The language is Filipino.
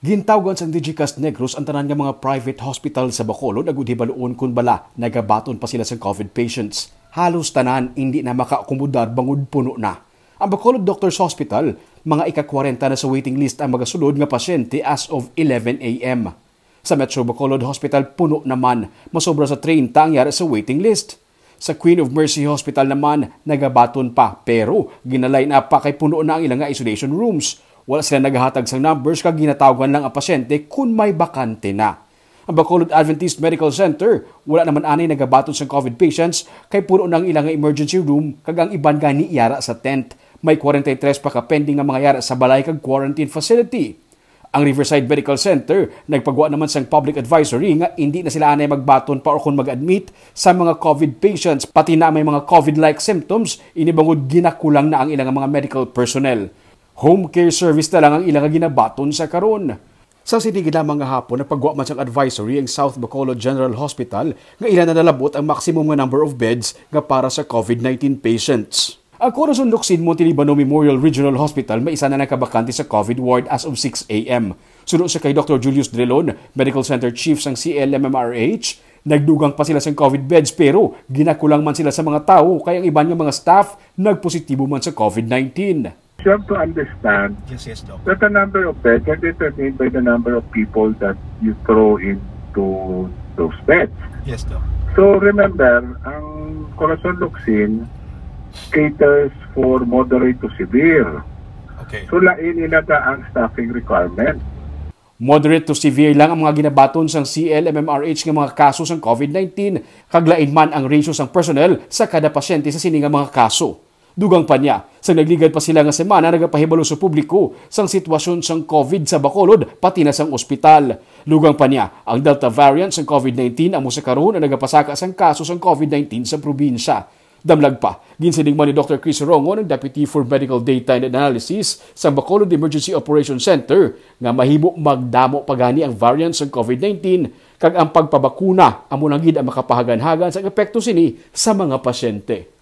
Gintawgan sa Digicas Negros ang tanan nga mga private hospital sa Bacolod ag udibaluon kun bala nagabaton pa sila sa COVID patients. Halos tanan hindi na makaakomodar bangod puno na. Ang Bacolod Doctors Hospital, mga ika-40 na sa waiting list ang mga sulod nga pasyente as of 11 a.m. Sa Metro Bacolod Hospital puno naman, masobra sa 30 ang yara sa waiting list. Sa Queen of Mercy Hospital naman, nagabaton pa pero ginalay na pa kay puno na ang ilang isolation rooms wala sila naghatag sa numbers kag ginatawagan lang ang pasyente kung may bakante na. Ang Bacolod Adventist Medical Center, wala naman anay nagabaton sa COVID patients kay puro nang ilang emergency room kag ang iban gani iyara sa tent. May 43 pa ka pending nga mga yara sa balay kag quarantine facility. Ang Riverside Medical Center nagpagwa naman sang public advisory nga hindi na sila anay magbaton pa or kung mag-admit sa mga COVID patients pati na may mga COVID-like symptoms inibangod ginakulang na ang ilang mga medical personnel. Home care service na lang ang ilang ginabaton sa karon. Sa sinigid lamang nga hapon na pagwa man siyang advisory ang South Bacolod General Hospital nga ilan na nalabot ang maximum nga number of beds nga para sa COVID-19 patients. Ang Corazon Luxin Montelibano Memorial Regional Hospital may isa na nakabakante sa COVID ward as of 6 a.m. Suno sa kay Dr. Julius Drelon, Medical Center Chief sang CLMMRH, nagdugang pa sila sa COVID beds pero ginakulang man sila sa mga tao kaya ang iban nga mga staff nagpositibo man sa COVID-19 you have to understand yes, yes, Doc. that the number of beds are determined by the number of people that you throw into those beds. Yes, Doc. So remember, ang Corazon Luxin caters for moderate to severe. Okay. So lain nilata ang staffing requirement. Moderate to severe lang ang mga ginabaton sa CLMMRH ng mga kaso sa COVID-19, kaglain man ang ratio ng personnel sa kada pasyente sa sininga mga kaso. Dugang pa niya, sa nagligan pa sila nga semana nagapahibalo sa publiko sang sitwasyon sang COVID sa Bacolod pati na sa ospital. Lugang pa niya, ang Delta variant sang COVID-19 amo sa karon ang nagapasaka sang kaso sang COVID-19 sa probinsya. Damlag pa, ginsinig mo ni Dr. Chris Rongo ng Deputy for Medical Data and Analysis sa Bacolod Emergency Operation Center nga mahimo magdamo pagani ang variant ng COVID-19 kag ang pagpabakuna amo nangid ang makapahaganhagan sa epekto sini sa mga pasyente.